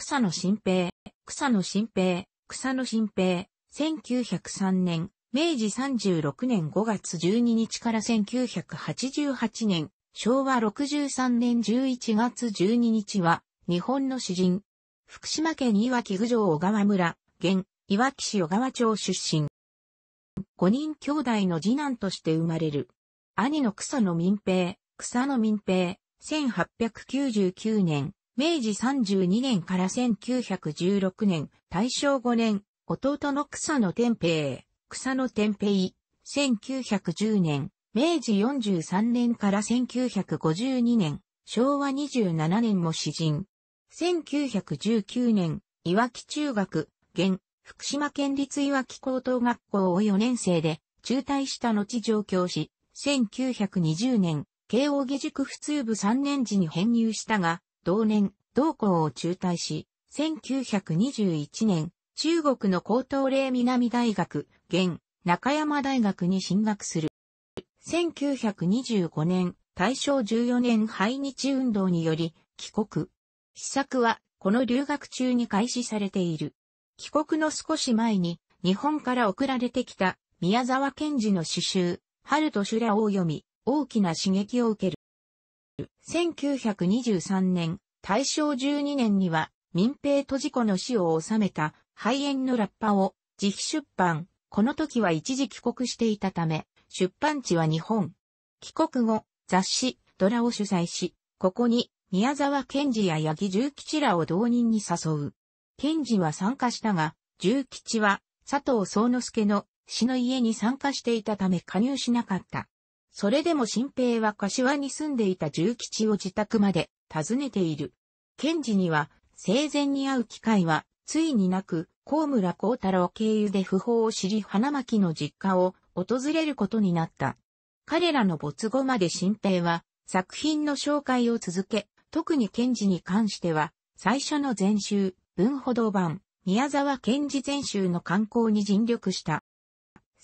草野新平、草野新平、草野新平、1903年、明治36年5月12日から1988年、昭和63年11月12日は、日本の詩人。福島県いわき郡上小川村、現、いわき市小川町出身。5人兄弟の次男として生まれる。兄の草野民平、草野民平、1899年、明治32年から1916年、大正5年、弟の草野天平、草野天平、1910年、明治43年から1952年、昭和27年も詩人。1919年、いわき中学、現、福島県立いわき高等学校を4年生で、中退した後上京し、1920年、慶応義塾普通部3年時に編入したが、同年、同校を中退し、1921年、中国の高等霊南大学、現、中山大学に進学する。1925年、大正14年排日運動により、帰国。施策は、この留学中に開始されている。帰国の少し前に、日本から送られてきた、宮沢賢治の詩集、春と修羅を読み、大きな刺激を受ける。1923年、大正12年には、民兵と事故の死を収めた、肺炎のラッパを、自費出版。この時は一時帰国していたため、出版地は日本。帰国後、雑誌、ドラを主催し、ここに、宮沢賢治や八木重吉らを同人に誘う。賢治は参加したが、重吉は、佐藤宗之助の死の家に参加していたため加入しなかった。それでも新平は柏に住んでいた重吉を自宅まで訪ねている。賢治には生前に会う機会はついになく、高村光太郎経由で不法を知り花巻の実家を訪れることになった。彼らの没後まで新平は作品の紹介を続け、特に賢治に関しては、最初の全集、文歩道版、宮沢賢治全集の刊行に尽力した。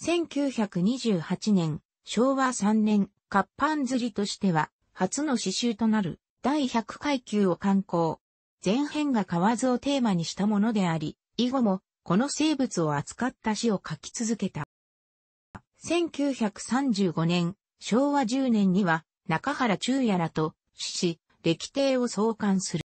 1928年、昭和3年、活版釣りとしては、初の詩集となる、第100階級を刊行。前編が河津をテーマにしたものであり、以後も、この生物を扱った詩を書き続けた。1935年、昭和10年には、中原中也らと、詩詩、歴帝を創刊する。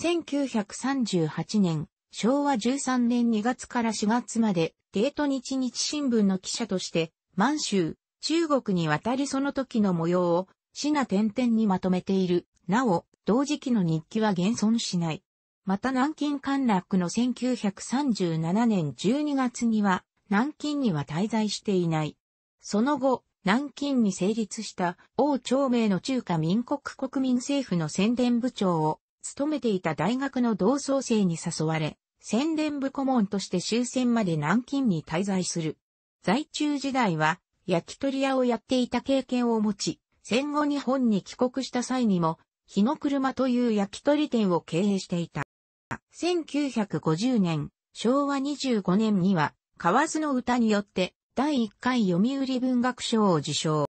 1938年、昭和13年2月から4月まで、帝都日日新聞の記者として、満州、中国に渡りその時の模様を、死な点々にまとめている。なお、同時期の日記は現存しない。また南京陥落の1937年12月には、南京には滞在していない。その後、南京に成立した王朝明の中華民国国民政府の宣伝部長を務めていた大学の同窓生に誘われ、宣伝部顧問として終戦まで南京に滞在する。在中時代は焼き鳥屋をやっていた経験を持ち、戦後日本に帰国した際にも、日の車という焼き鳥店を経営していた。1950年、昭和25年には、河津の歌によって第1回読売文学賞を受賞。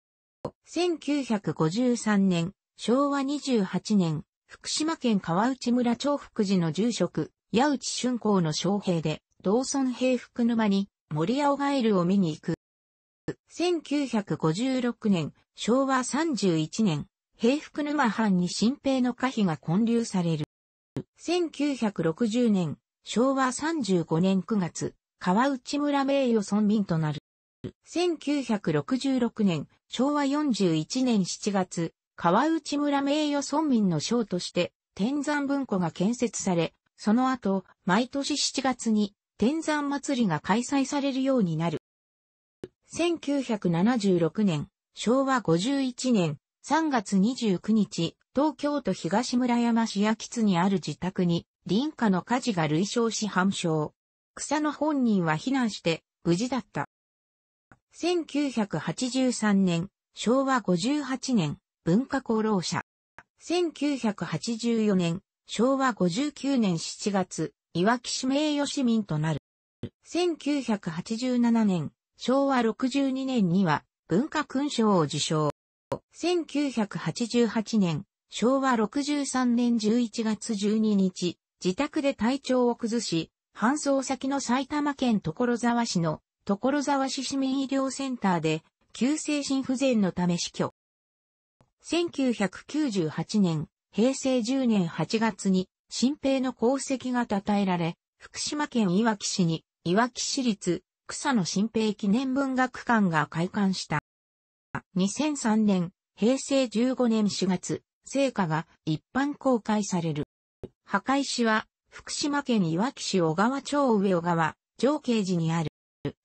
1953年、昭和28年、福島県川内村長福寺の住職、矢内春光の将兵で、道村平福沼に森青ガエルを見に行く。1956年、昭和31年、平福沼藩に新兵の可否が建立される。1960年、昭和35年9月、川内村名誉村民となる。1966年、昭和41年7月、川内村名誉村民の省として、天山文庫が建設され、その後、毎年7月に、天山祭りが開催されるようになる。1976年、昭和51年3月29日、東京都東村山市秋津にある自宅に、林家の火事が類傷し反焼。草の本人は避難して、無事だった。1983年、昭和58年、文化功労者。1984年、昭和59年7月、いわき市名誉市民となる。1987年、昭和62年には文化勲章を受章。1988年、昭和63年11月12日、自宅で体調を崩し、搬送先の埼玉県所沢市の所沢市市民医療センターで急性心不全のため死去。1998年、平成10年8月に新兵の功績が称えられ、福島県いわき市にいわき市立草野新平記念文学館が開館した。2003年、平成15年4月、成果が一般公開される。墓石は、福島県いわき市小川町上小川、上慶寺にある。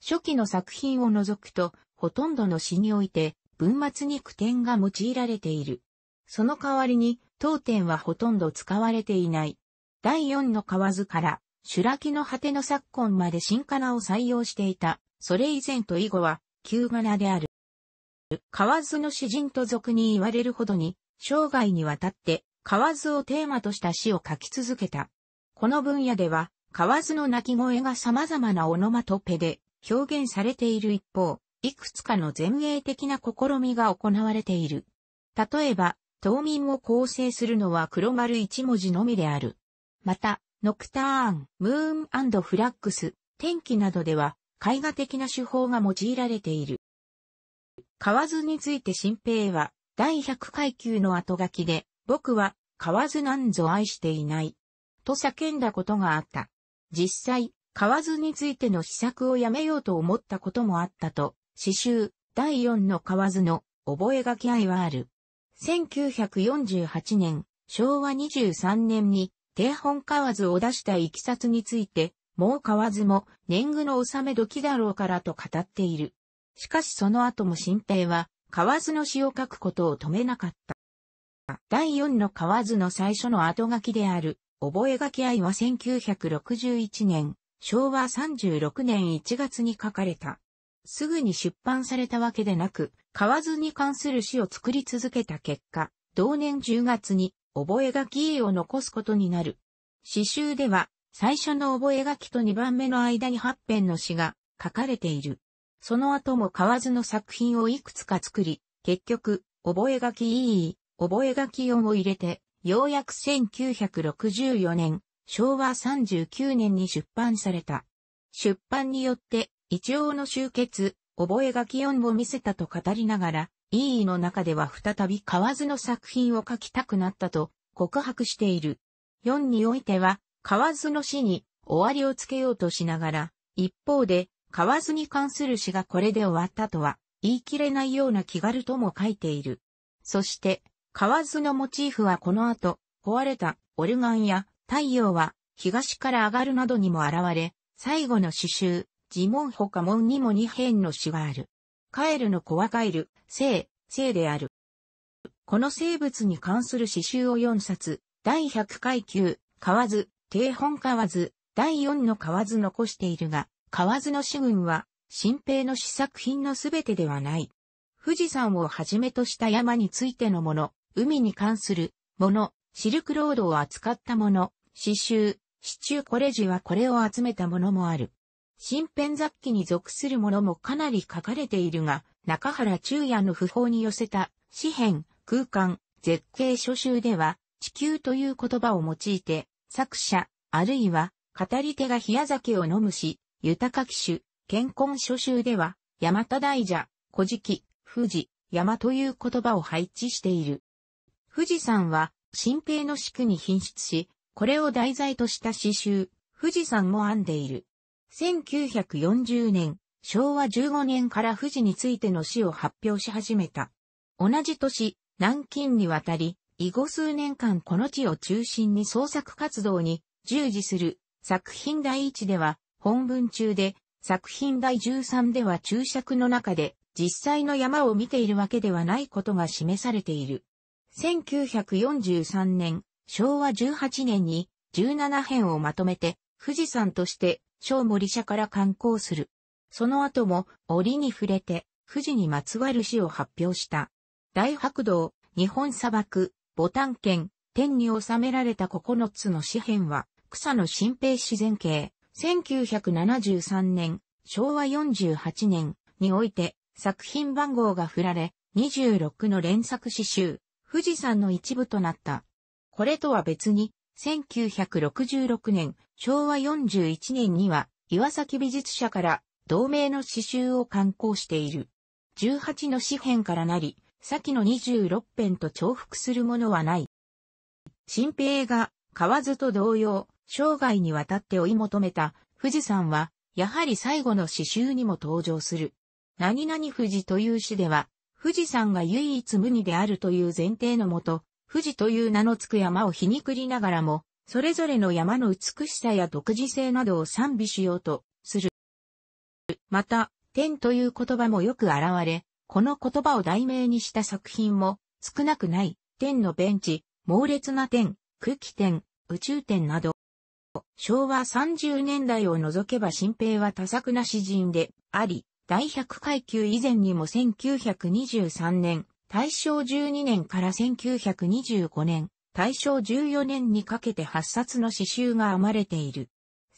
初期の作品を除くと、ほとんどの詩において、文末に句点が用いられている。その代わりに、当点はほとんど使われていない。第4の河津から、ュラキの果ての昨今まで新仮名を採用していた。それ以前と以後は、旧仮名である。河津の詩人と俗に言われるほどに、生涯にわたって、河津をテーマとした詩を書き続けた。この分野では、河津の鳴き声が様々なオノマトペで表現されている一方、いくつかの前衛的な試みが行われている。例えば、島民を構成するのは黒丸一文字のみである。また、ノクターン、ムーンフラックス、天気などでは、絵画的な手法が用いられている。河津について新平は、第100階級の後書きで、僕は、河津なんぞ愛していない。と叫んだことがあった。実際、河津についての試作をやめようと思ったこともあったと、詩集、第4の河津の、覚書き愛はある。1948年、昭和23年に、定本ずを出した行きさつについて、もうずも年貢の納め時だろうからと語っている。しかしその後も新平は、ずの詩を書くことを止めなかった。第四のずの最初の後書きである、覚書愛は1961年、昭和36年1月に書かれた。すぐに出版されたわけでなく、河津に関する詩を作り続けた結果、同年10月に覚書を残すことになる。詩集では、最初の覚書と2番目の間に8編の詩が書かれている。その後も河津の作品をいくつか作り、結局、覚書いい、覚書音を入れて、ようやく1964年、昭和39年に出版された。出版によって、一応の集結、覚書音を見せたと語りながら、E の中では再び河津の作品を描きたくなったと告白している。4においては、河津の死に終わりをつけようとしながら、一方で、河津に関する詩がこれで終わったとは言い切れないような気軽とも書いている。そして、河津のモチーフはこの後、壊れたオルガンや太陽は東から上がるなどにも現れ、最後の詩集、自問他門にも二編の詩がある。カエルの子はカエル、生、生である。この生物に関する詩集を4冊、第100回級、河津、低本河津、第4の河津残しているが、河津の詩群は、新兵の試作品のすべてではない。富士山をはじめとした山についてのもの、海に関するもの、シルクロードを扱ったもの、詩集、詩チこれコレジはこれを集めたものもある。新編雑記に属するものもかなり書かれているが、中原中也の訃報に寄せた、詩編、空間、絶景書集では、地球という言葉を用いて、作者、あるいは、語り手が冷酒を飲むし、豊か騎手、健康書集では、大和大蛇、古事記、富士、山という言葉を配置している。富士山は、新兵の宿に品質し、これを題材とした詩集、富士山も編んでいる。1940年、昭和15年から富士についての詩を発表し始めた。同じ年、南京に渡り、以後数年間この地を中心に創作活動に従事する作品第1では本文中で、作品第13では注釈の中で実際の山を見ているわけではないことが示されている。1943年、昭和18年に17編をまとめて富士山として小森社から刊行する。その後も折に触れて富士にまつわる詩を発表した。大白道、日本砂漠、ボタン県、天に収められた9つの詩編は、草の新平自然形、1973年、昭和48年において作品番号が振られ、26の連作詩集、富士山の一部となった。これとは別に、1966年、昭和41年には、岩崎美術社から同名の詩集を刊行している。18の詩編からなり、先の26編と重複するものはない。新平が、河津と同様、生涯にわたって追い求めた富士山は、やはり最後の詩集にも登場する。何々富士という詩では、富士山が唯一無二であるという前提のもと、富士という名のつく山を皮肉りながらも、それぞれの山の美しさや独自性などを賛美しようとする。また、天という言葉もよく現れ、この言葉を題名にした作品も少なくない、天のベンチ、猛烈な天、空気天、宇宙天など、昭和30年代を除けば新兵は多作な詩人であり、第100階級以前にも1923年、大正12年から1925年、大正14年にかけて8冊の詩集が編まれている。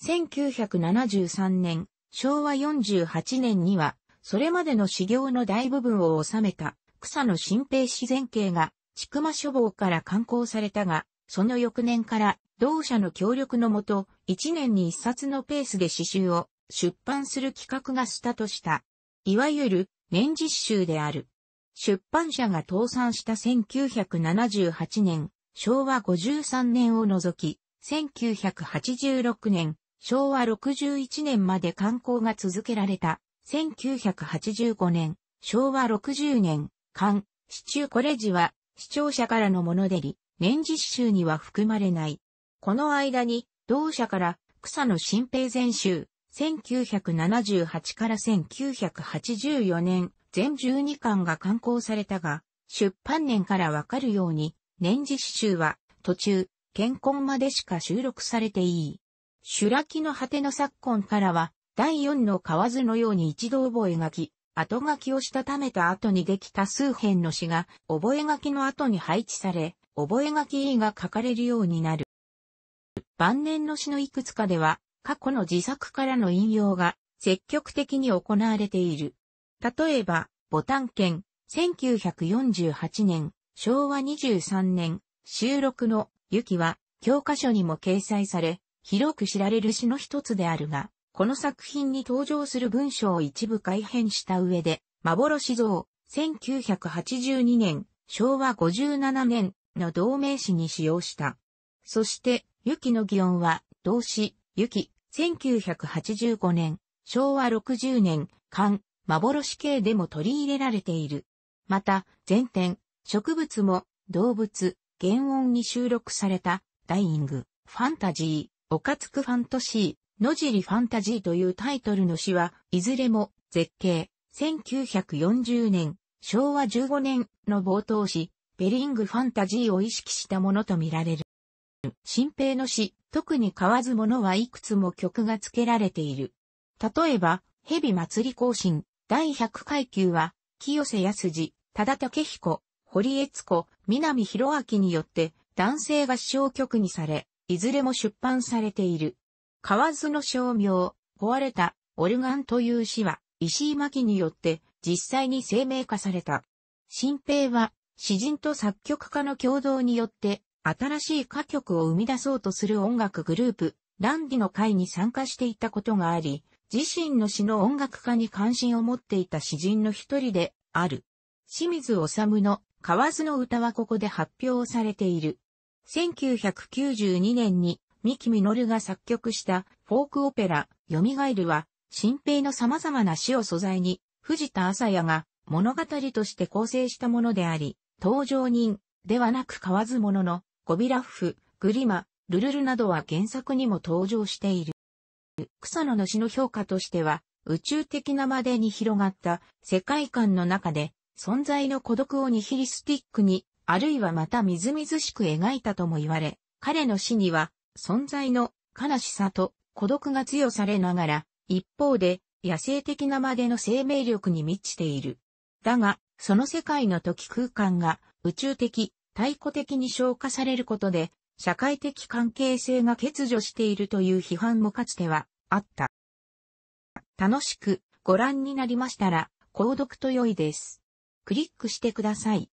1973年、昭和48年には、それまでの修行の大部分を収めた、草野新平自然系が、千曲書房から刊行されたが、その翌年から同社の協力のもと、1年に1冊のペースで詩集を出版する企画がスタートした。いわゆる年実集である。出版社が倒産した1978年、昭和53年を除き、1986年、昭和61年まで刊行が続けられた、1985年、昭和60年、刊、市中コレジは、視聴者からのものでり、年次集には含まれない。この間に、同社から、草野新平全集、1978から1984年、全12巻が刊行されたが、出版年からわかるように、年次詩集は途中、健康までしか収録されていい。修羅記の果ての昨今からは、第4の河津のように一度覚え書き、後書きをしたためた後にできた数編の詩が、覚え書きの後に配置され、覚え書き E が書かれるようになる。晩年の詩のいくつかでは、過去の自作からの引用が積極的に行われている。例えば、ボタン券、1948年、昭和23年、収録の、雪は、教科書にも掲載され、広く知られる詩の一つであるが、この作品に登場する文章を一部改変した上で、幻像、1982年、昭和57年の同名詞に使用した。そして、雪の擬音は、動詞、雪、1985年、昭和60年、漢、幻系でも取り入れられている。また、前天、植物も動物、原音に収録された、ダイイング、ファンタジー、オカツクファントシー、野尻ファンタジーというタイトルの詩は、いずれも、絶景、1940年、昭和15年の冒頭詩、ベリングファンタジーを意識したものとみられる。新平の詩、特に買わずものはいくつも曲が付けられている。例えば、蛇祭り行進、第100階級は、清瀬康二、多田武彦、堀悦子、南博明によって男性合唱曲にされ、いずれも出版されている。河津の商名、壊れた、オルガンという詩は、石井巻によって実際に生命化された。新平は、詩人と作曲家の共同によって、新しい歌曲を生み出そうとする音楽グループ、ランディの会に参加していたことがあり、自身の詩の音楽家に関心を持っていた詩人の一人である。清水治の河津の歌はここで発表されている。1992年に三木実が作曲したフォークオペラ、蘇るは、新平の様々な詩を素材に、藤田朝也が物語として構成したものであり、登場人ではなく河津物の、ゴビラッフ、グリマ、ルルルなどは原作にも登場している。草野の詩の評価としては、宇宙的なまでに広がった世界観の中で、存在の孤独をニヒリスティックに、あるいはまたみずみずしく描いたとも言われ、彼の詩には、存在の悲しさと孤独が強されながら、一方で、野生的なまでの生命力に満ちている。だが、その世界の時空間が宇宙的、太古的に消化されることで、社会的関係性が欠如しているという批判もかつてはあった。楽しくご覧になりましたら、購読と良いです。クリックしてください。